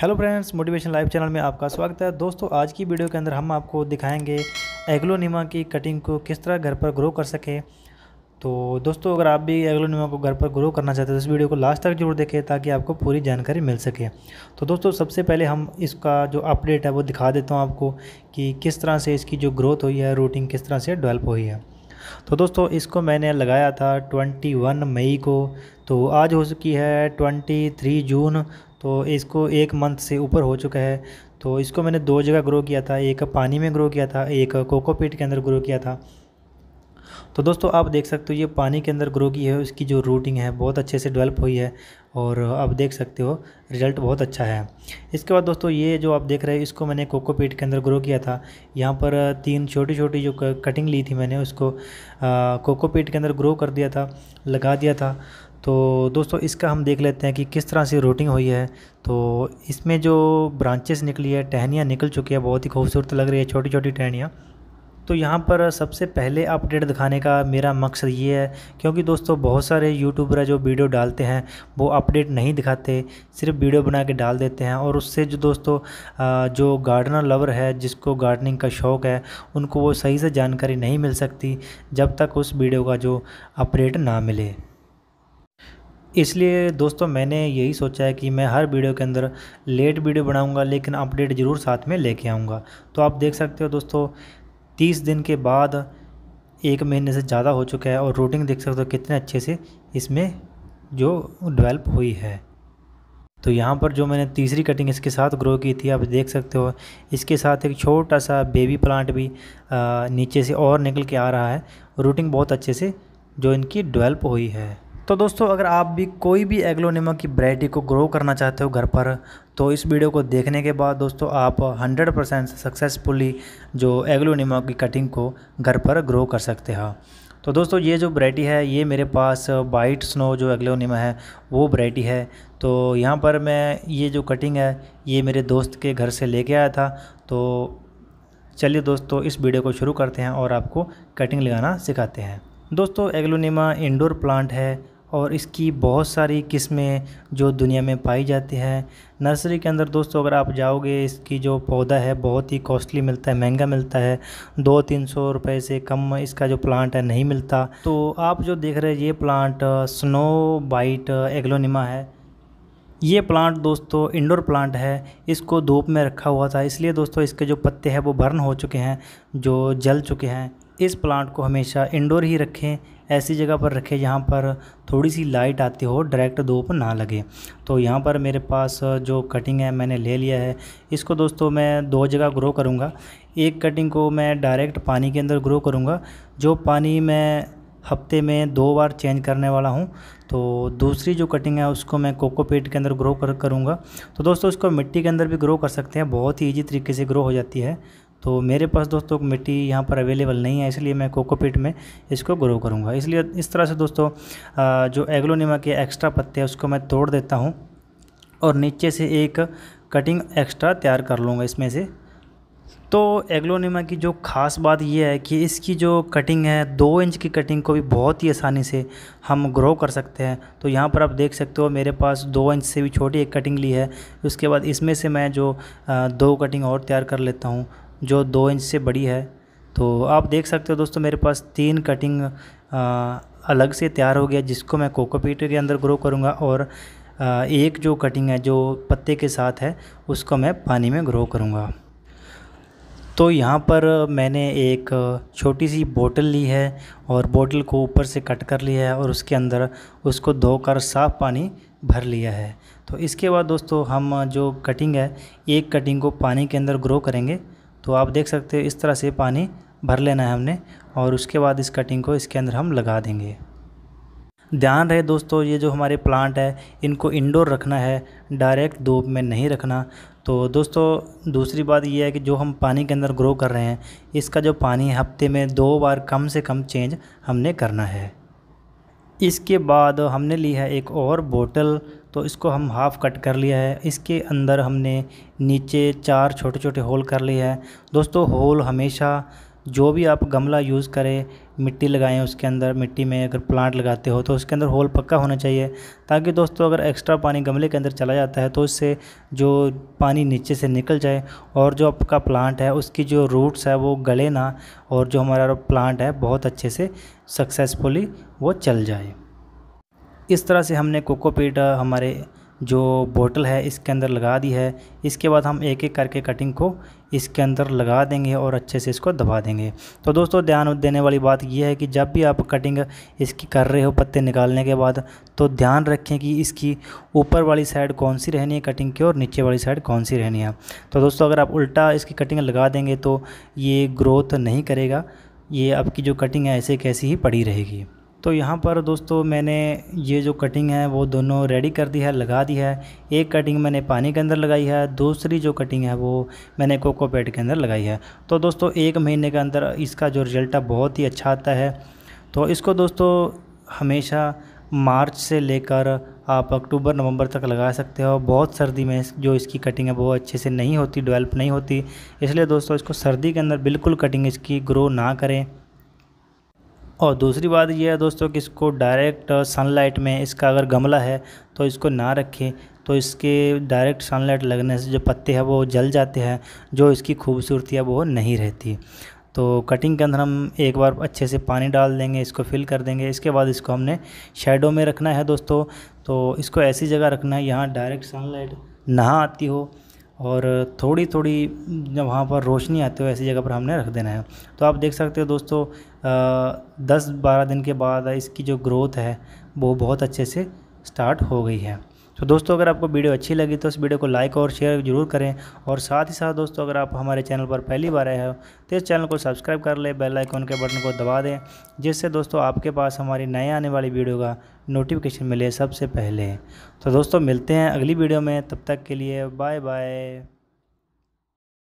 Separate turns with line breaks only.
hello friends motivation live channel में आपका स्वागत है दोस्तों आज की वीडियो के अंदर हम आपको दिखाएंगे एग्लोनीमा की कटिंग को किस तरह घर पर ग्रो कर सके तो दोस्तों अगर आप भी एग्लोनीमा को घर पर ग्रो करना चाहते हैं तो इस वीडियो को लास्ट तक जरूर देखें ताकि आपको पूरी जानकारी मिल सके तो दोस्तों सबसे पहले हम इसका जो अपडेट है वो दिखा देता हूँ आपको कि किस तरह से इसकी जो ग्रोथ हुई है रूटिंग किस तरह से डेवलप हुई है तो दोस्तों इसको मैंने लगाया था 21 मई को तो आज हो चुकी है 23 जून तो इसको एक मंथ से ऊपर हो चुका है तो इसको मैंने दो जगह ग्रो किया था एक पानी में ग्रो किया था एक कोकोपीट के अंदर ग्रो किया था तो दोस्तों आप देख सकते हो ये पानी के अंदर ग्रो की है उसकी जो रूटिंग है बहुत अच्छे से डेवलप हुई है और आप देख सकते हो रिजल्ट बहुत अच्छा है इसके बाद दोस्तों ये जो आप देख रहे हैं इसको मैंने कोकोपीट के अंदर ग्रो किया था यहाँ पर तीन छोटी छोटी जो कटिंग ली थी मैंने उसको कोकोपीट के अंदर ग्रो कर दिया था लगा दिया था तो दोस्तों इसका हम देख लेते हैं कि किस तरह से रूटिंग हुई है तो इसमें जो ब्रांचेस निकली है टहनियाँ निकल चुकी है बहुत ही खूबसूरत लग रही है छोटी छोटी टहनियाँ तो यहाँ पर सबसे पहले अपडेट दिखाने का मेरा मकसद ये है क्योंकि दोस्तों बहुत सारे यूट्यूबर जो वीडियो डालते हैं वो अपडेट नहीं दिखाते सिर्फ वीडियो बना के डाल देते हैं और उससे जो दोस्तों जो गार्डनर लवर है जिसको गार्डनिंग का शौक़ है उनको वो सही से जानकारी नहीं मिल सकती जब तक उस वीडियो का जो अपडेट ना मिले इसलिए दोस्तों मैंने यही सोचा है कि मैं हर वीडियो के अंदर लेट वीडियो बनाऊंगा लेकिन अपडेट ज़रूर साथ में लेके आऊँगा तो आप देख सकते हो दोस्तों तीस दिन के बाद एक महीने से ज़्यादा हो चुका है और रूटिंग देख सकते हो कितने अच्छे से इसमें जो डेवलप हुई है तो यहाँ पर जो मैंने तीसरी कटिंग इसके साथ ग्रो की थी आप देख सकते हो इसके साथ एक छोटा सा बेबी प्लांट भी आ, नीचे से और निकल के आ रहा है रूटिंग बहुत अच्छे से जो इनकी डेवलप हुई है तो दोस्तों अगर आप भी कोई भी एग्लोनेमा की वरायटी को ग्रो करना चाहते हो घर पर तो इस वीडियो को देखने के बाद दोस्तों आप 100 परसेंट सक्सेसफुली जो एग्लोनेमा की कटिंग को घर पर ग्रो कर सकते हो तो दोस्तों ये जो वरायटी है ये मेरे पास वाइट स्नो जो एग्लोनिमा है वो वरायटी है तो यहाँ पर मैं ये जो कटिंग है ये मेरे दोस्त के घर से लेके आया था तो चलिए दोस्तों इस वीडियो को शुरू करते हैं और आपको कटिंग लगाना सिखाते हैं दोस्तों एग्लोनिमा इंडोर प्लांट है और इसकी बहुत सारी किस्में जो दुनिया में पाई जाती हैं नर्सरी के अंदर दोस्तों अगर आप जाओगे इसकी जो पौधा है बहुत ही कॉस्टली मिलता है महंगा मिलता है दो तीन सौ रुपये से कम इसका जो प्लांट है नहीं मिलता तो आप जो देख रहे हैं ये प्लांट स्नो बाइट एग्लोनिमा है ये प्लांट दोस्तों इंडोर प्लांट है इसको धूप में रखा हुआ था इसलिए दोस्तों इसके जो पत्ते हैं वो बर्न हो चुके हैं जो जल चुके हैं इस प्लांट को हमेशा इंडोर ही रखें ऐसी जगह पर रखें जहाँ पर थोड़ी सी लाइट आती हो डायरेक्ट धूप ना लगे तो यहाँ पर मेरे पास जो कटिंग है मैंने ले लिया है इसको दोस्तों मैं दो जगह ग्रो करूँगा एक कटिंग को मैं डायरेक्ट पानी के अंदर ग्रो करूँगा जो पानी मैं हफ्ते में दो बार चेंज करने वाला हूँ तो दूसरी जो कटिंग है उसको मैं कोकोपेट के अंदर ग्रो कर करूँगा तो दोस्तों इसको मिट्टी के अंदर भी ग्रो कर सकते हैं बहुत ही ईजी तरीके से ग्रो हो जाती है तो मेरे पास दोस्तों मिट्टी यहाँ पर अवेलेबल नहीं है इसलिए मैं कोकोपीट में इसको ग्रो करूँगा इसलिए इस तरह से दोस्तों जो एग्लोनिमा के एक्स्ट्रा पत्ते हैं उसको मैं तोड़ देता हूँ और नीचे से एक कटिंग एक्स्ट्रा तैयार कर लूँगा इसमें से तो एग्लोनिमा की जो ख़ास बात यह है कि इसकी जो कटिंग है दो इंच की कटिंग को भी बहुत ही आसानी से हम ग्रो कर सकते हैं तो यहाँ पर आप देख सकते हो मेरे पास दो इंच से भी छोटी एक कटिंग ली है उसके बाद इसमें से मैं जो दो कटिंग और तैयार कर लेता हूँ जो दो इंच से बड़ी है तो आप देख सकते हो दोस्तों मेरे पास तीन कटिंग अलग से तैयार हो गया जिसको मैं कोकोपीट के अंदर ग्रो करूँगा और एक जो कटिंग है जो पत्ते के साथ है उसको मैं पानी में ग्रो करूँगा तो यहाँ पर मैंने एक छोटी सी बोतल ली है और बोतल को ऊपर से कट कर लिया है और उसके अंदर उसको धोकर साफ़ पानी भर लिया है तो इसके बाद दोस्तों हम जो कटिंग है एक कटिंग को पानी के अंदर ग्रो करेंगे तो आप देख सकते हो इस तरह से पानी भर लेना है हमने और उसके बाद इस कटिंग को इसके अंदर हम लगा देंगे ध्यान रहे दोस्तों ये जो हमारे प्लांट है इनको इंडोर रखना है डायरेक्ट धूप में नहीं रखना तो दोस्तों दूसरी बात यह है कि जो हम पानी के अंदर ग्रो कर रहे हैं इसका जो पानी हफ्ते में दो बार कम से कम चेंज हमने करना है इसके बाद हमने ली है एक और बोतल तो इसको हम हाफ़ कट कर लिया है इसके अंदर हमने नीचे चार छोटे छोटे होल कर लिए हैं दोस्तों होल हमेशा जो भी आप गमला यूज़ करें मिट्टी लगाएं उसके अंदर मिट्टी में अगर प्लांट लगाते हो तो उसके अंदर होल पक्का होना चाहिए ताकि दोस्तों अगर एक्स्ट्रा पानी गमले के अंदर चला जाता है तो उससे जो पानी नीचे से निकल जाए और जो आपका प्लांट है उसकी जो रूट्स है वो गले ना और जो हमारा प्लांट है बहुत अच्छे से सक्सेसफुली वो चल जाए इस तरह से हमने कोकोपीट हमारे जो बोतल है इसके अंदर लगा दी है इसके बाद हम एक एक करके कटिंग को इसके अंदर लगा देंगे और अच्छे से इसको दबा देंगे तो दोस्तों ध्यान देने वाली बात यह है कि जब भी आप कटिंग इसकी कर रहे हो पत्ते निकालने के बाद तो ध्यान रखें कि इसकी ऊपर वाली साइड कौन सी रहनी है कटिंग की और नीचे वाली साइड कौन सी रहनी है तो दोस्तों अगर आप उल्टा इसकी कटिंग लगा देंगे तो ये ग्रोथ नहीं करेगा ये आपकी जो कटिंग है ऐसे कैसी ही पड़ी रहेगी तो यहाँ पर दोस्तों मैंने ये जो कटिंग है वो दोनों रेडी कर दी है लगा दी है एक कटिंग मैंने पानी के अंदर लगाई है दूसरी जो कटिंग है वो मैंने कोको पैड के अंदर लगाई है तो दोस्तों एक महीने के अंदर इसका जो रिजल्ट है बहुत ही अच्छा आता है तो इसको दोस्तों हमेशा मार्च से लेकर आप अक्टूबर नवंबर तक लगा सकते हो बहुत सर्दी में जो इसकी कटिंग है वो अच्छे से नहीं होती डेवलप नहीं होती इसलिए दोस्तों इसको सर्दी के अंदर बिल्कुल कटिंग इसकी ग्रो ना करें और दूसरी बात यह है दोस्तों कि इसको डायरेक्ट सनलाइट uh, में इसका अगर गमला है तो इसको ना रखें तो इसके डायरेक्ट सनलाइट लगने से जो पत्ते हैं वो जल जाते हैं जो इसकी खूबसूरती है वो नहीं रहती तो कटिंग के अंदर हम एक बार अच्छे से पानी डाल देंगे इसको फिल कर देंगे इसके बाद इसको हमने शेडो में रखना है दोस्तों तो इसको ऐसी जगह रखना है यहाँ डायरेक्ट सनलाइट ना आती हो और थोड़ी थोड़ी जब वहाँ पर रोशनी आती हो ऐसी जगह पर हमने रख देना है तो आप देख सकते हो दोस्तों दस बारह दिन के बाद इसकी जो ग्रोथ है वो बहुत अच्छे से स्टार्ट हो गई है तो दोस्तों अगर आपको वीडियो अच्छी लगी तो इस वीडियो को लाइक और शेयर जरूर करें और साथ ही साथ दोस्तों अगर आप हमारे चैनल पर पहली बार आए हो तो इस चैनल को सब्सक्राइब कर लें बेल आइकॉन के बटन को दबा दें जिससे दोस्तों आपके पास हमारी नए आने वाली वीडियो का नोटिफिकेशन मिले सबसे पहले तो दोस्तों मिलते हैं अगली वीडियो में तब तक के लिए बाय बाय